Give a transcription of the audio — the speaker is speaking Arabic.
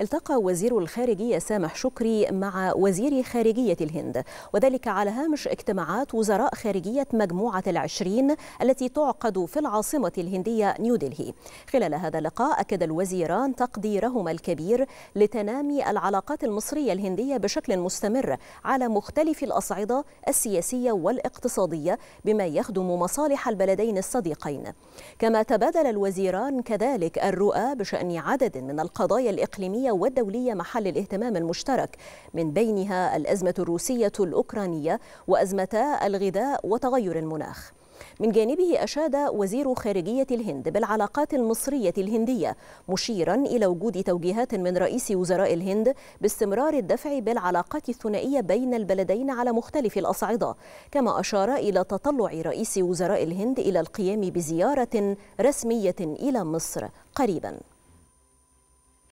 التقى وزير الخارجية سامح شكري مع وزير خارجية الهند وذلك على هامش اجتماعات وزراء خارجية مجموعة العشرين التي تعقد في العاصمة الهندية نيودلهي خلال هذا اللقاء أكد الوزيران تقديرهما الكبير لتنامي العلاقات المصرية الهندية بشكل مستمر على مختلف الأصعدة السياسية والاقتصادية بما يخدم مصالح البلدين الصديقين كما تبادل الوزيران كذلك الرؤى بشأن عدد من القضايا الإقليمية المحلية والدولية محل الاهتمام المشترك من بينها الأزمة الروسية الأوكرانية وأزمتا الغذاء وتغير المناخ من جانبه أشاد وزير خارجية الهند بالعلاقات المصرية الهندية مشيرا إلى وجود توجيهات من رئيس وزراء الهند باستمرار الدفع بالعلاقات الثنائية بين البلدين على مختلف الأصعدة كما أشار إلى تطلع رئيس وزراء الهند إلى القيام بزيارة رسمية إلى مصر قريباً